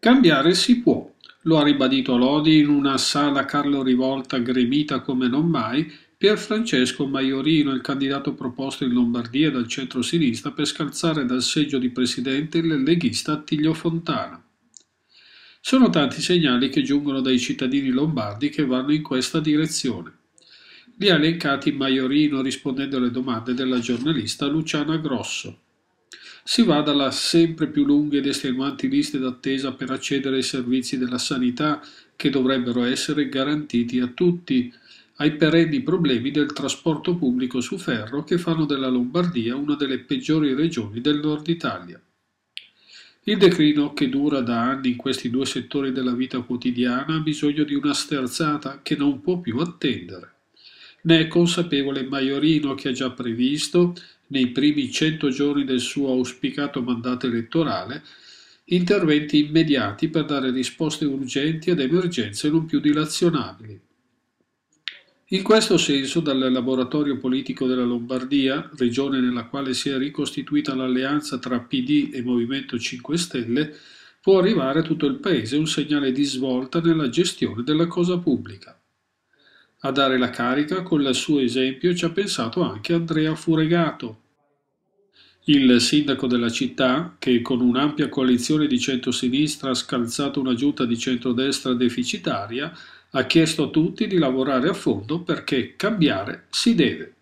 Cambiare si può, lo ha ribadito Lodi in una sala Carlo Rivolta gremita come non mai Pier Francesco Maiorino, il candidato proposto in Lombardia dal centro-sinistra per scalzare dal seggio di presidente il leghista Attilio Fontana. Sono tanti segnali che giungono dai cittadini lombardi che vanno in questa direzione. Li ha elencati Maiorino rispondendo alle domande della giornalista Luciana Grosso si va dalla sempre più lunga ed estenuanti liste d'attesa per accedere ai servizi della sanità che dovrebbero essere garantiti a tutti, ai perenni problemi del trasporto pubblico su ferro che fanno della Lombardia una delle peggiori regioni del nord Italia. Il declino che dura da anni in questi due settori della vita quotidiana ha bisogno di una sterzata che non può più attendere. Ne è consapevole Maiorino che ha già previsto, nei primi cento giorni del suo auspicato mandato elettorale, interventi immediati per dare risposte urgenti ad emergenze non più dilazionabili. In questo senso, dal laboratorio politico della Lombardia, regione nella quale si è ricostituita l'alleanza tra PD e Movimento 5 Stelle, può arrivare a tutto il Paese un segnale di svolta nella gestione della cosa pubblica. A dare la carica con il suo esempio ci ha pensato anche Andrea Furegato. Il sindaco della città, che con un'ampia coalizione di centrosinistra ha scalzato una giunta di centrodestra deficitaria, ha chiesto a tutti di lavorare a fondo perché cambiare si deve.